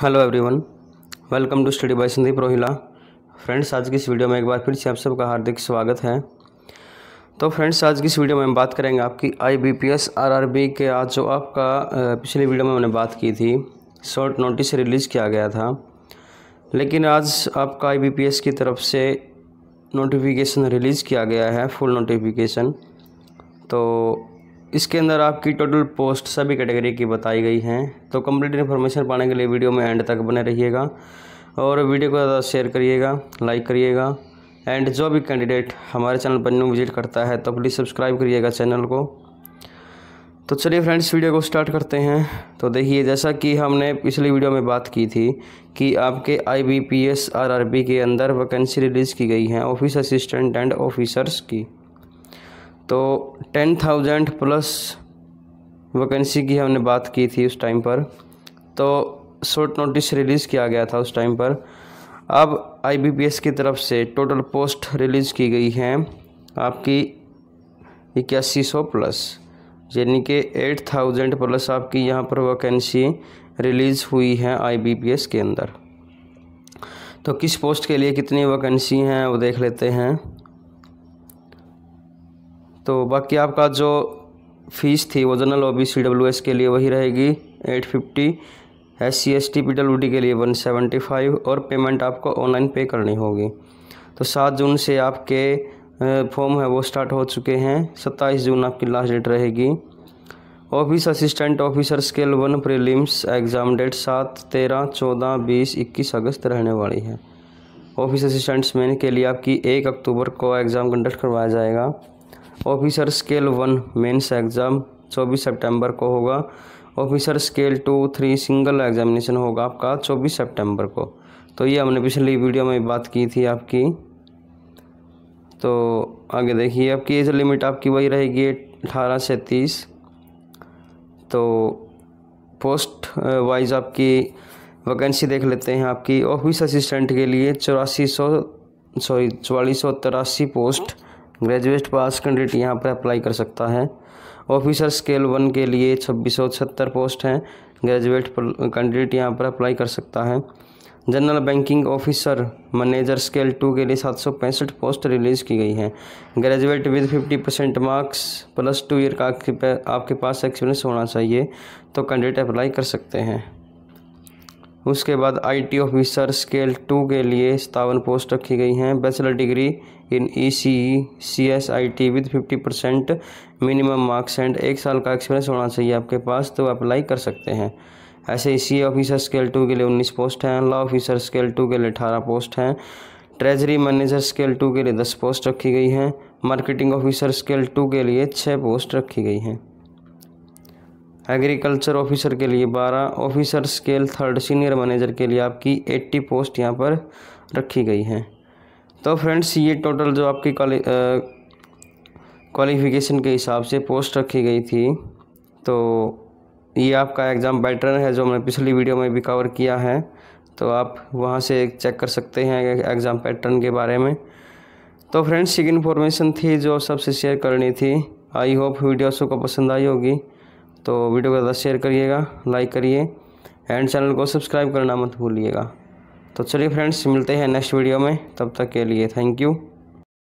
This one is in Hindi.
hello everyone welcome to study by Sandeep Rohila friends आज की इस वीडियो में एक बार फिर से आप सबका हार्दिक स्वागत है तो फ्रेंड्स आज की इस वीडियो में हम बात करेंगे आपकी आईबीपीएस आरआरबी के आज जो आपका पिछली वीडियो में मैंने बात की थी शॉर्ट नोटिस रिलीज़ किया गया था लेकिन आज आपका आई की तरफ से नोटिफिकेशन रिलीज़ किया गया है फुल नोटिफिकेशन तो इसके अंदर आपकी टोटल पोस्ट सभी कैटेगरी की बताई गई हैं तो कंप्लीट इन्फॉर्मेशन पाने के लिए वीडियो में एंड तक बने रहिएगा और वीडियो को ज़्यादा शेयर करिएगा लाइक करिएगा एंड जो भी कैंडिडेट हमारे चैनल पर न्यू विजिट करता है तो प्लीज़ सब्सक्राइब करिएगा चैनल को तो चलिए फ्रेंड्स वीडियो को स्टार्ट करते हैं तो देखिए जैसा कि हमने पिछली वीडियो में बात की थी कि आपके I B P S R R B के अंदर वैकेंसी रिलीज़ की गई हैं ऑफिस असिस्टेंट एंड ऑफिसर्स की तो टेन थाउजेंड प्लस वैकेंसी की हमने बात की थी उस टाइम पर तो शॉर्ट नोटिस रिलीज़ किया गया था उस टाइम पर अब आईबीपीएस की तरफ से टोटल पोस्ट रिलीज़ की गई हैं आपकी इक्यासी सौ प्लस यानी कि एट थाउजेंड प्लस आपकी यहाँ पर वैकेंसी रिलीज़ हुई है आईबीपीएस के अंदर तो किस पोस्ट के लिए कितनी वैकेंसी हैं वो देख लेते हैं तो बाकी आपका जो फ़ीस थी वो general O B C W S के लिए वही रहेगी eight fifty S C S T P W D के लिए वन सेवेंटी फाइव और पेमेंट आपको ऑनलाइन पे करनी होगी तो सात जून से आपके फॉर्म है वो स्टार्ट हो चुके हैं सत्ताईस जून आपकी लास्ट डेट रहेगी office assistant officer scale one prelims exam date सात तेरह चौदह बीस इक्कीस अगस्त रहने वाली है ऑफिस असिस्टेंट्स मैन के लिए आपकी एक अक्टूबर को एग्ज़ाम कंडक्ट करवाया जाएगा officer scale one mains exam 24 सितंबर को होगा officer scale two three single examination होगा आपका 24 सितंबर को तो ये हमने पिछली वीडियो में बात की थी आपकी तो आगे देखिए आपकी एज लिमिट आपकी वही रहेगी अठारह से तीस तो पोस्ट वाइज आपकी वैकेंसी देख लेते हैं आपकी ऑफिस असिस्टेंट के लिए चौरासी सौ सॉरी चौवालीस सौ तिरासी पोस्ट ग्रेजुएट पास कैंडिडेट यहाँ पर अप्लाई कर सकता है ऑफिसर स्केल वन के लिए छब्बीस पोस्ट हैं ग्रेजुएट कैंडिडेट यहाँ पर अप्लाई कर सकता है general banking officer manager scale two के लिए सात पोस्ट रिलीज़ की गई हैं graduate with 50 percent marks plus two year का आपके पास एक्सपीरियंस होना चाहिए तो कैंडिडेट अप्लाई कर सकते हैं उसके बाद आईटी ऑफिसर स्केल टू के लिए सतावन पोस्ट रखी गई हैं bachelor degree in E C E C S I T with fifty percent minimum marks and एक साल का एक्सपीरियंस होना चाहिए आपके पास तो अप्लाई कर सकते हैं ऐसे ही सी ऑफिसर स्केल टू के लिए उन्नीस पोस्ट हैं लॉ ऑफिसर स्केल टू के लिए अठारह पोस्ट हैं ट्रेजरी मैनेजर स्केल टू के लिए दस पोस्ट रखी गई हैं मार्केटिंग ऑफिसर स्केल टू के लिए छः पोस्ट रखी गई हैं एग्रीकल्चर ऑफिसर के लिए बारह officer scale third senior manager के लिए आपकी एट्टी पोस्ट यहाँ पर रखी गई हैं तो फ्रेंड्स ये टोटल जो आपकी क्वालिफिकेशन के हिसाब से पोस्ट रखी गई थी तो ये आपका एग्ज़ाम पैटर्न है जो हमने पिछली वीडियो में भी कवर किया है तो आप वहाँ से चेक कर सकते हैं एग्ज़ाम पैटर्न के बारे में तो फ्रेंड्स एक इन्फॉर्मेशन थी जो सबसे शेयर करनी थी आई होप वीडियो सबको पसंद आई होगी तो वीडियो को ज़्यादा शेयर करिएगा लाइक करिए एंड चैनल को सब्सक्राइब करना मत भूलिएगा तो चलिए फ्रेंड्स मिलते हैं नेक्स्ट वीडियो में तब तक के लिए थैंक यू